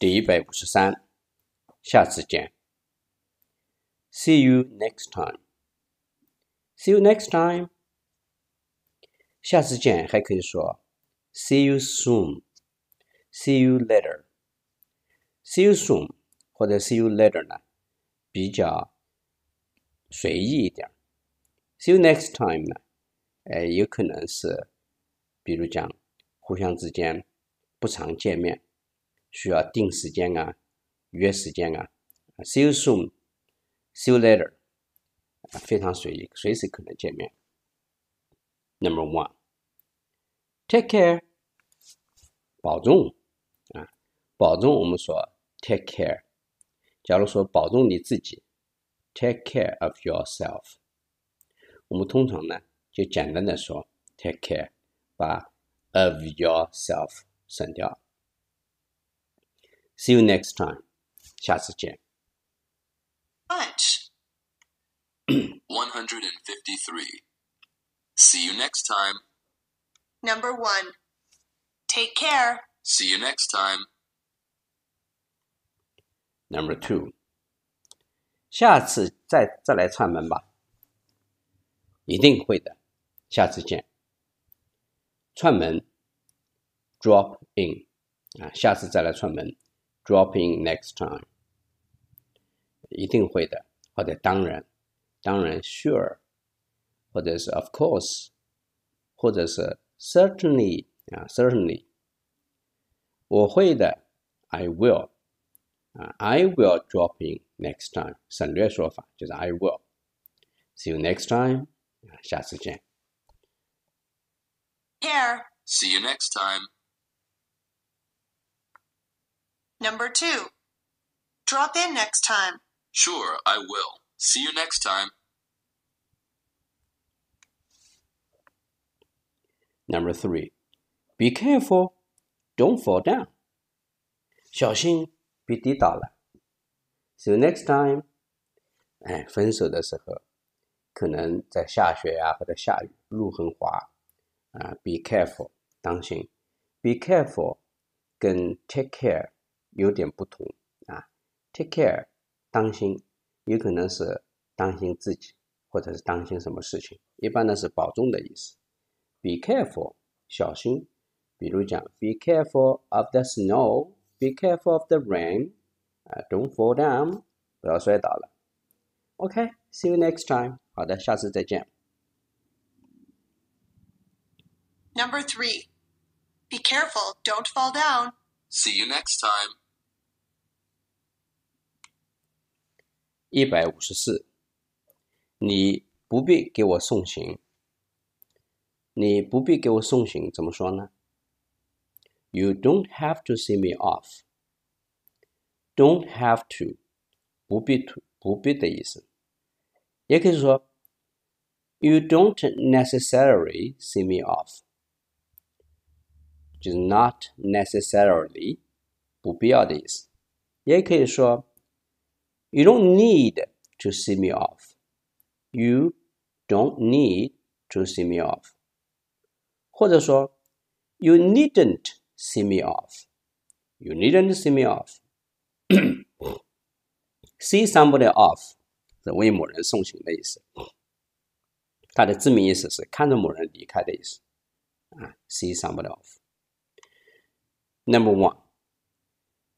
第一百五十三，下次见。See you next time. See you next time. 下次见还可以说 See you soon. See you later. See you soon 或者 see you later 呢，比较随意一点。See you next time 呢，哎，有可能是，比如讲，互相之间不常见面。需要定时间啊，约时间啊，see you soon，see you later，非常随意，随时可能见面。Number one，take care，保重，啊，保重。我们说 take care，假如说保重你自己，take care of yourself。我们通常呢就简单的说 take care，把 of yourself 省掉。See you next time. time，下次见。Much. 153. See you next time. Number one. Take care. See you next time. Number two. 下次再再来串门吧，一定会的，下次见。串门，drop in，啊，下次再来串门。dropping next time？一定会的，或者当然，当然 sure，或者是 of course，或者是 certainly 啊 certainly。我会的，I will 啊，I drop in next time。省略说法就是 I will。See you next time See you next time. Number two, drop in next time. Sure, I will. See you next time. Number three, be careful, don't fall down. 小心，别跌倒了。See you next time。哎，分手的时候，可能在下雪啊，或者下雨，路很滑啊。Be careful，当心。Be careful 跟 take care 有点不同啊。Take care，当心，有可能是当心自己，或者是当心什么事情，一般呢是保重的意思。Be careful，小心。比如讲，Be careful of the snow，Be careful of the rain，啊，Don't fall down，不要摔倒了。OK，see you next time。好的，下次再见。Number three, be careful, don't fall down. See you next time. 一百五十四，你不必给我送行。你不必给我送行，怎么说呢？You don't have to see me off. Don't have to，不必 do don't necessarily see me off，就是 not necessarily，不必要的意思。也可以说。you don't need to see me off. You don't need to see me off. 或者说，You needn't see me off. You needn't see me off. see somebody off 是为某人送行的意思，它的字面意思是看着某人离开的意思。啊，see somebody off. Number one，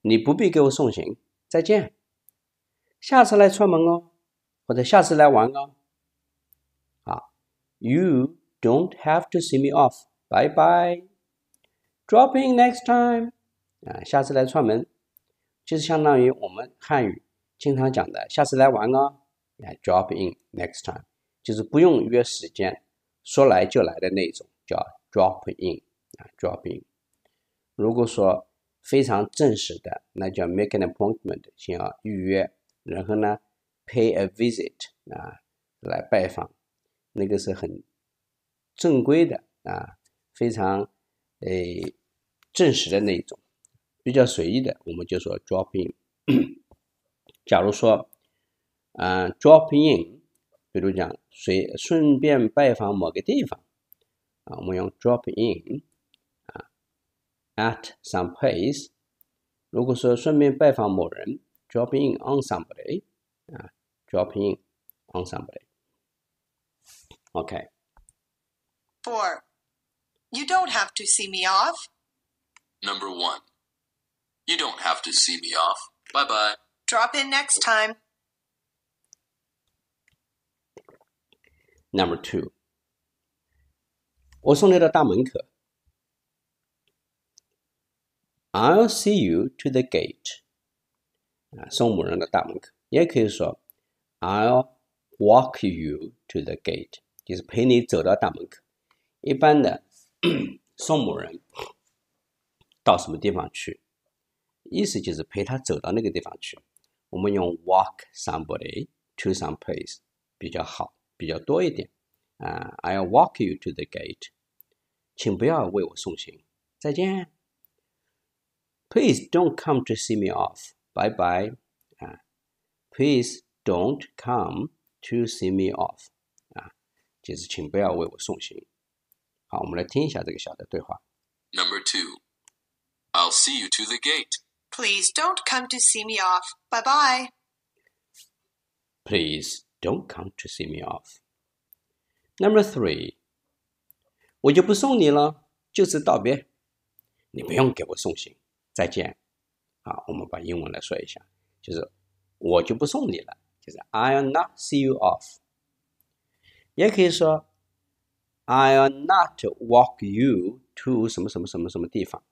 你不必给我送行，再见。下次来串门哦，或者下次来玩哦。啊，You don't have to see me off，拜拜。Drop in next time，啊，下次来串门，就是相当于我们汉语经常讲的“下次来玩哦”。啊，Drop in next time，就是不用约时间，说来就来的那种，叫 Drop in，啊，Drop in。如果说非常正式的，那叫 Make an appointment，先要预约。然后呢，pay a visit 啊，来拜访，那个是很正规的啊，非常诶正式的那一种，比较随意的，我们就说 drop in。假如说啊，drop in，比如讲随顺便拜访某个地方啊，我们用 drop in 啊，at some place。如果说顺便拜访某人。Drop in on somebody, uh, in on somebody. Okay. Four. You don't have to see me off. Number one. You don't have to see me off. Bye bye. Drop in next time. Number 2 i 我送你到大门口。I'll see you to the gate. 送某人的大门口，也可以说 "I'll walk you to the gate"，就是陪你走到大门口。一般的送某人到什么地方去，意思就是陪他走到那个地方去。我们用 "walk somebody to some place" 比较好，比较多一点。啊，I'll walk you to the gate，请不要为我送行，再见。Please don't come to see me off。Bye bye. Uh, please don't come to see me off. 啊，就是请不要为我送行。好，我们来听一下这个小的对话。Number uh, two, I'll see you to the gate. Please don't come to see me off. Bye bye. Please don't come to see me off. Number three，我就不送你了，就此道别。你不用给我送行，再见。啊，我们把英文来说一下，就是我就不送你了，就是 I'll not see you off。也可以说 I'll not walk you to 什么什么什么什么地方，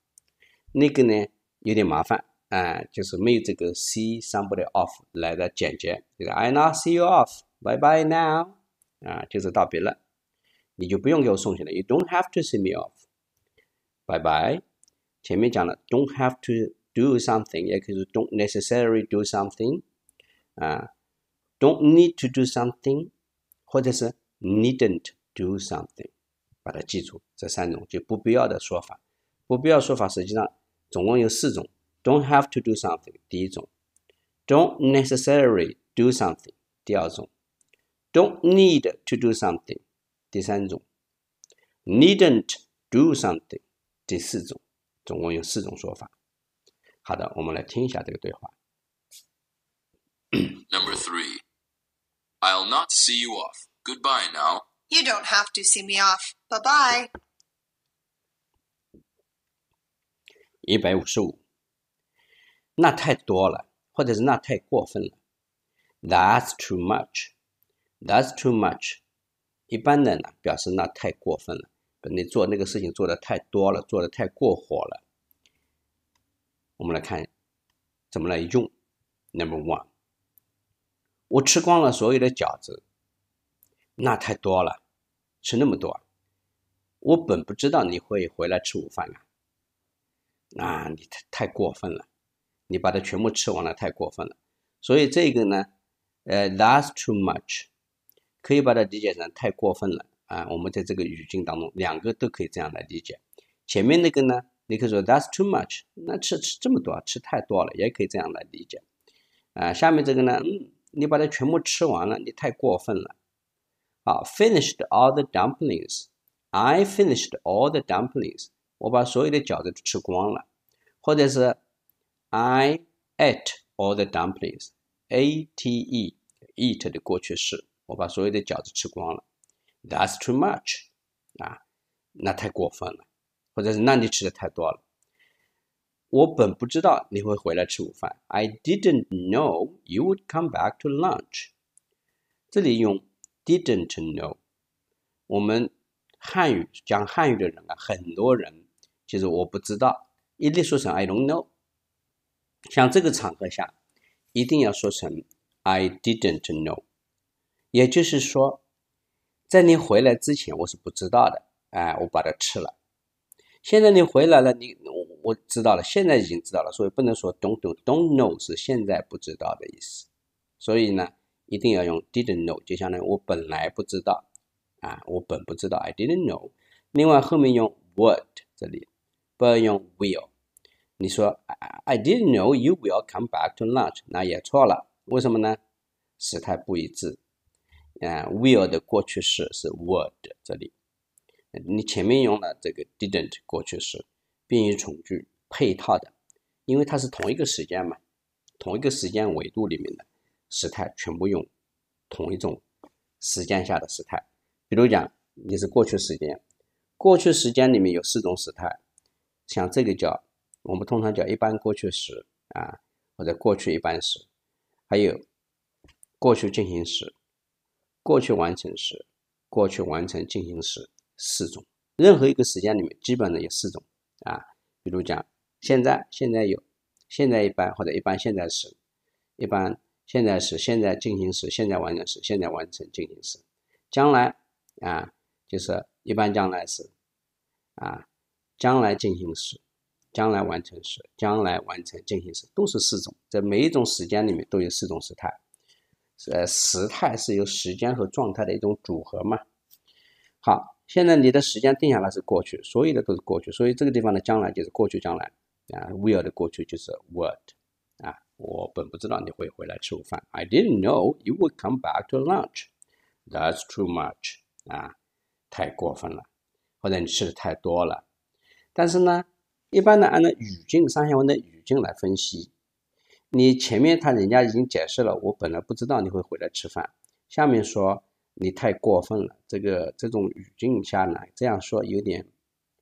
那个呢有点麻烦啊、呃，就是没有这个 see somebody off 来的简洁，就是 I'll not see you off，bye bye now，啊、呃，就是道别了，你就不用给我送去了，You don't have to see me off，bye bye。前面讲了，don't have to。do something. Yeah, because you don't necessarily do something uh, do not need to do something，或者是 needn't do something，把它记住这三种就不必要的说法。不必要说法实际上总共有四种：don't have to do something，第一种；don't necessarily do something，第二种；don't need to do something，第三种；needn't do something，第四种。总共有四种说法。好的，我们来听一下这个对话。Number three, I'll not see you off. Goodbye now. You don't have to see me off. Bye bye. 一百五十五，那太多了，或者是那太过分了。That's too much. That's too much. 一般的呢，表示那太过分了，你做那个事情做的太多了，做的太过火了。我们来看怎么来用。Number one，我吃光了所有的饺子，那太多了，吃那么多，我本不知道你会回来吃午饭啊。啊，你太太过分了，你把它全部吃完了，太过分了。所以这个呢，呃，that's too much，可以把它理解成太过分了啊。我们在这个语境当中，两个都可以这样来理解。前面那个呢？你可以说 "That's too much"，那吃吃这么多，吃太多了，也可以这样来理解。啊，下面这个呢，你把它全部吃完了，你太过分了。啊，finished all the dumplings。I finished all the dumplings。我把所有的饺子都吃光了。或者是 I ate all the dumplings。A T E，eat 的过去式，我把所有的饺子吃光了。That's too much。啊，那太过分了。或者是那你吃的太多了。我本不知道你会回来吃午饭。I didn't know you would come back to lunch。这里用 didn't know。我们汉语讲汉语的人啊，很多人其实我不知道，一律说成 I don't know。像这个场合下，一定要说成 I didn't know。也就是说，在你回来之前，我是不知道的。哎，我把它吃了。现在你回来了，你我我知道了，现在已经知道了，所以不能说 don't don't know 是现在不知道的意思，所以呢，一定要用 didn't know，就相当于我本来不知道，啊，我本不知道，I didn't know。另外后面用 would 这里，不要用 will。你说 I didn't know you will come back to lunch，那也错了，为什么呢？时态不一致，嗯，will 的过去式是 would 这里。你前面用了这个 didn't 过去式，宾语从句配套的，因为它是同一个时间嘛，同一个时间维度里面的时态全部用同一种时间下的时态。比如讲，你是过去时间，过去时间里面有四种时态，像这个叫我们通常叫一般过去时啊，或者过去一般时，还有过去进行时、过去完成时、过去完成进行时。四种，任何一个时间里面基本上有四种啊。比如讲，现在现在有，现在一般或者一般现在时，一般现在时，现在进行时，现在完成时，现在完成进行时。将来啊，就是一般将来时，啊，将来进行时，将来完成时，将来完成进行时，都是四种。在每一种时间里面都有四种时态。呃，时态是由时间和状态的一种组合嘛。好。现在你的时间定下来是过去，所有的都是过去，所以这个地方的将来就是过去将来啊。Will 的过去就是 would 啊。我本不知道你会回来吃午饭。I didn't know you would come back to lunch. That's too much 啊，太过分了，或者你吃的太多了。但是呢，一般的按照语境上下文的语境来分析，你前面他人家已经解释了，我本来不知道你会回来吃饭。下面说。你太过分了，这个这种语境下来这样说有点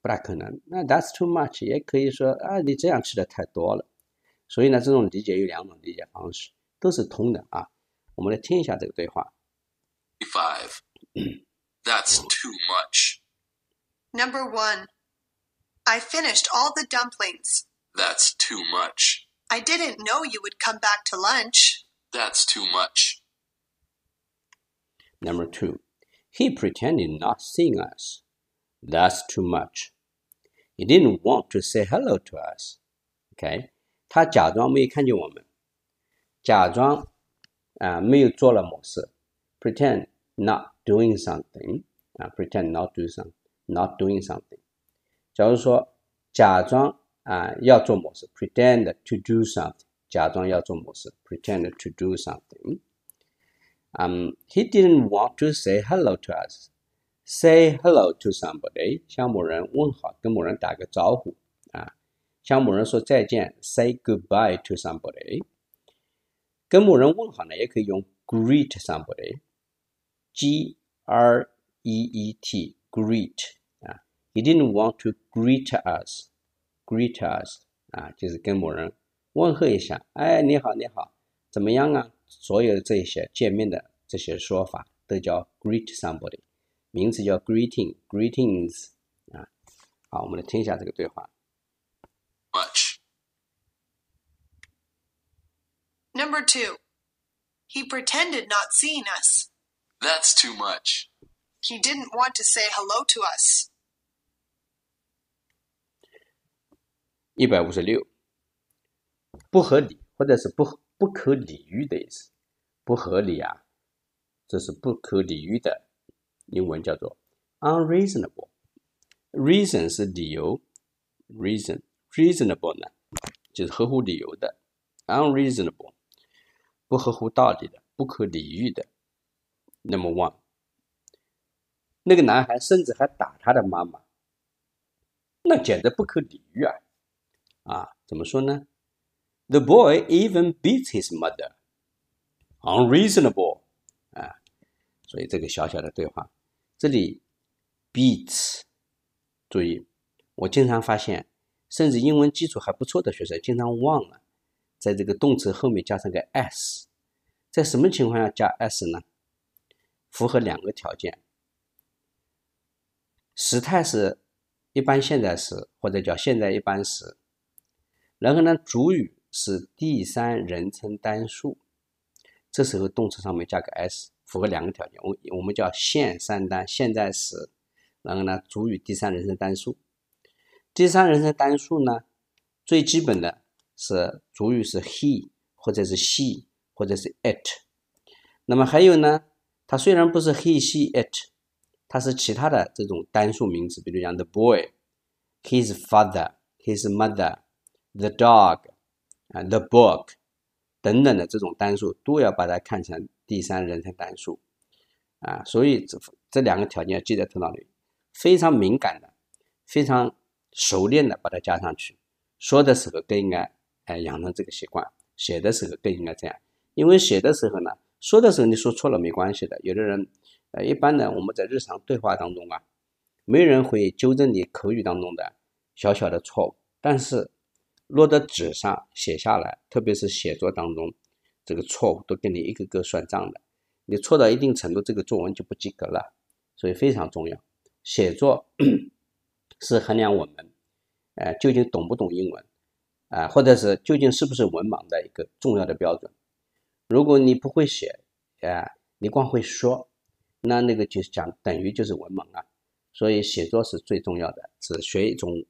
不大可能。那 that's too much 也可以说啊，你这样吃的太多了。所以呢，这种理解有两种理解方式，都是通的啊。我们来听一下这个对话。Five. That's too much. Number one. I finished all the dumplings. That's too much. I didn't know you would come back to lunch. That's too much. Number two, he pretended not seeing us. That's too much. He didn't want to say hello to us. Okay, OK，他假装没看见我们，假装啊没有做了某事，pretend not doing something 啊，pretend not doing something. not doing something。假如说假装啊要做某事，pretend to do something，假装要做某事，pretend to do something。um, he didn't want to say hello to us. Say hello to somebody，向某人问好，跟某人打个招呼啊。向某人说再见，say goodbye to somebody。跟某人问好呢，也可以用 greet somebody，G R E E T greet 啊。He didn't want to greet us. Greet us 啊，就是跟某人问候一下，哎，你好，你好，怎么样啊？所有这些见面的这些说法都叫 greet somebody，名词叫 greeting，greetings 啊。好，我们来听一下这个对话。Much. Number two, he pretended not seeing us. That's too much. He didn't want to say hello to us. 一百五十六，不合理或者是不不可理喻的意思，不合理啊，这是不可理喻的。英文叫做 unreasonable。reason 是理由，reasonreasonable 呢，就是合乎理由的。unreasonable 不合乎道理的，不可理喻的。Number one 那个男孩甚至还打他的妈妈，那简直不可理喻啊！啊，怎么说呢？The boy even beat his mother. Unreasonable. 啊，所以这个小小的对话，这里 beat，注意，我经常发现，甚至英文基础还不错的学生，经常忘了在这个动词后面加上个 s，在什么情况下加 s 呢？符合两个条件：时态是一般现在时，或者叫现在一般时，然后呢，主语。是第三人称单数，这时候动词上面加个 s，符合两个条件。我我们叫现三单现在时。然后呢，主语第三人称单数，第三人称单数呢，最基本的是主语是 he 或者是 she 或者是 it。那么还有呢，它虽然不是 he she it，它是其他的这种单数名词，比如讲 the boy，his father，his mother，the dog。啊，the book，等等的这种单数都要把它看成第三人称单数，啊，所以这这两个条件要记在头脑里非常敏感的、非常熟练的把它加上去。说的时候更应该哎养成这个习惯，写的时候更应该这样。因为写的时候呢，说的时候你说错了没关系的。有的人呃，一般呢我们在日常对话当中啊，没人会纠正你口语当中的小小的错误，但是。落在纸上写下来，特别是写作当中，这个错误都跟你一个个算账的。你错到一定程度，这个作文就不及格了，所以非常重要。写作 是衡量我们，呃，究竟懂不懂英文，哎，或者是究竟是不是文盲的一个重要的标准。如果你不会写，呃，你光会说，那那个就是讲等于就是文盲啊。所以写作是最重要的，只学一种。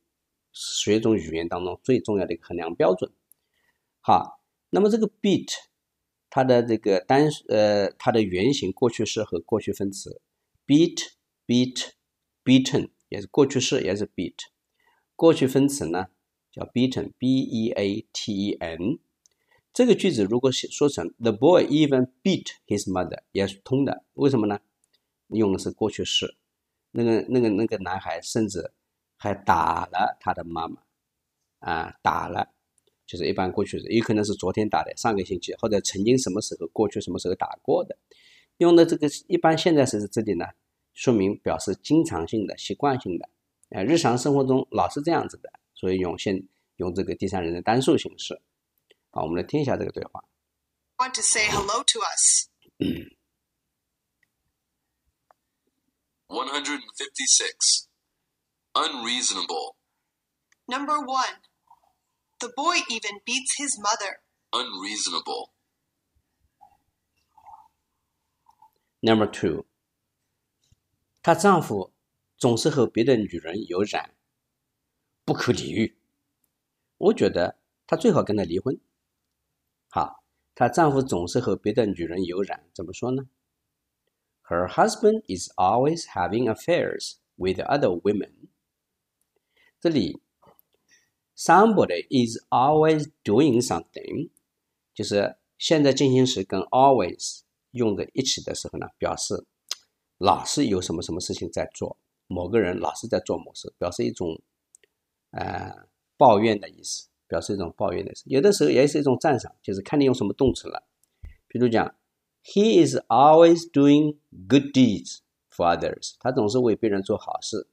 是一种语言当中最重要的一个衡量标准。好，那么这个 beat，它的这个单呃，它的原型过去式和过去分词 beat，beat，beaten 也是过去式，也是 beat。过去分词呢叫 beaten，b-e-a-t-e-n。这个句子如果写说成 the boy even beat his mother 也是通的，为什么呢？用的是过去式。那个那个那个男孩甚至。还打了他的妈妈，啊，打了，就是一般过去时，也可能是昨天打的，上个星期或者曾经什么时候过去什么时候打过的，用的这个一般现在时这里呢，说明表示经常性的、习惯性的，啊，日常生活中老是这样子的，所以用现用这个第三人称单数形式，好，我们来听一下这个对话。Want say and One hundred to to fifty-six. hello us? Unreasonable. Number one. The boy even beats his mother. Unreasonable. Number two. 她丈夫总是和别的女人有染，不可理喻。我觉得她最好跟他离婚。好，她丈夫总是和别的女人有染，怎么说呢？Her husband is always having affairs with other women. 这里，somebody is always doing something，就是现在进行时跟 always 用在一起的时候呢，表示老是有什么什么事情在做，某个人老是在做某事，表示一种呃抱怨的意思，表示一种抱怨的意思。有的时候也是一种赞赏，就是看你用什么动词了。比如讲，He is always doing good deeds for others。他总是为别人做好事。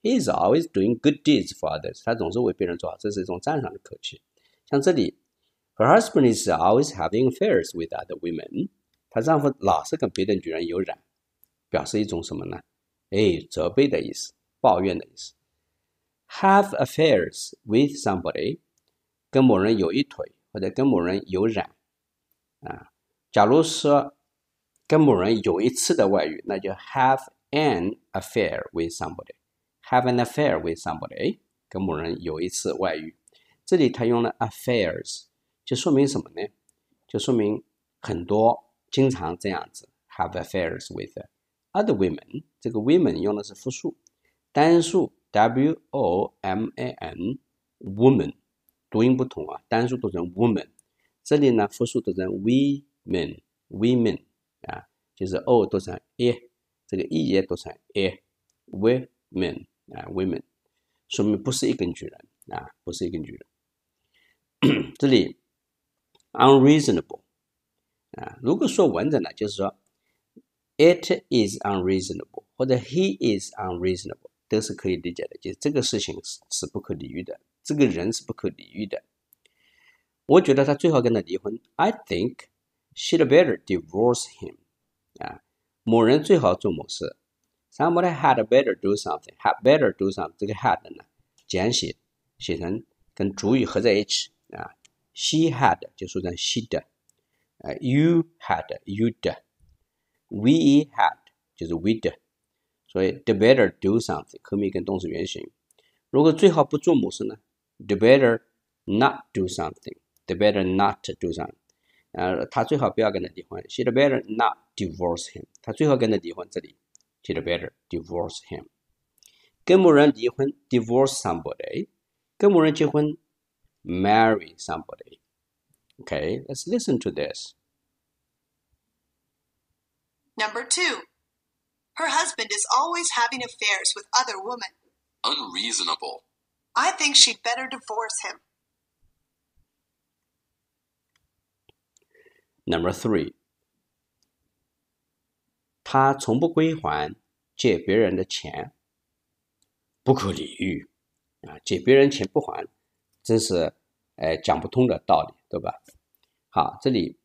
He is always doing good deeds for others。他总是为别人做好，这是一种赞赏的口气。像这里，Her husband is always having affairs with other women。她丈夫老是跟别的女人有染，表示一种什么呢？哎，责备的意思，抱怨的意思。Have affairs with somebody，跟某人有一腿或者跟某人有染。啊，假如说跟某人有一次的外遇，那就 have an affair with somebody。Have an affair with somebody，跟某人有一次外遇。这里他用了 affairs，就说明什么呢？就说明很多经常这样子 have affairs with other women。这个 women 用的是复数，单数 w o m a n woman，读音不同啊，单数读成 woman，这里呢复数读成 women，women 啊，就是 o 读成 e，这个 e 也读成 a，women。啊，women，说明不是一根巨人啊，不是一根巨人。这里 unreasonable 啊，如果说完整的，就是说 it is unreasonable 或者 he is unreasonable 都是可以理解的，就是这个事情是是不可理喻的，这个人是不可理喻的。我觉得他最好跟他离婚。I think she'd better divorce him 啊，某人最好做某事。Somebody had better do something. Had better do something。这个 had 呢，简写写成跟主语合在一起啊。She had 就说成 she 的，呃，you had you 的，we had 就是 we 的，所以 the better do something 后面跟动词原形。如果最好不做某事呢，the better not do something，the better not do something。呃，他最好不要跟他离婚。She better not divorce him。他最好跟他离婚。这里。She'd better divorce him. him。跟某人离婚，divorce somebody；跟某人结婚，marry somebody。Okay, let's listen to this. Number two, her husband is always having affairs with other women. Unreasonable. I think she'd better divorce him. Number three, 他从不归还借别人的钱，不可理喻啊！借别人钱不还，真是哎讲不通的道理，对吧？好，这里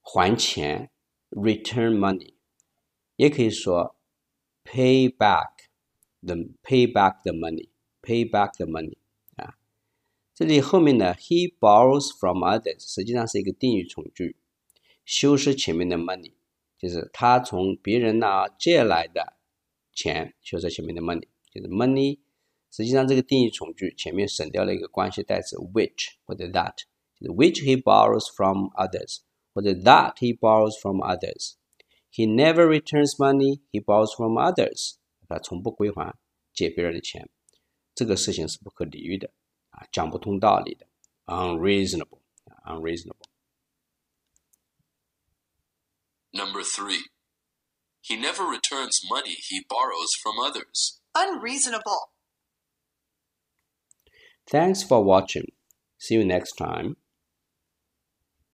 还钱，return money，也可以说 pay back the pay back the money，pay back the money 啊。这里后面的 he borrows from others 实际上是一个定语从句，修饰前面的 money。就是他从别人那借来的钱，就是前面的 money，就是 money。实际上，这个定语从句前面省掉了一个关系代词，which 或者 that。就是 which he borrows from others，或者 that he borrows from others。He never returns money he borrows from others。他从不归还借别人的钱，这个事情是不可理喻的啊，讲不通道理的，unreasonable，unreasonable。Number three, he never returns money he borrows from others. Unreasonable. Thanks for watching. See you next time.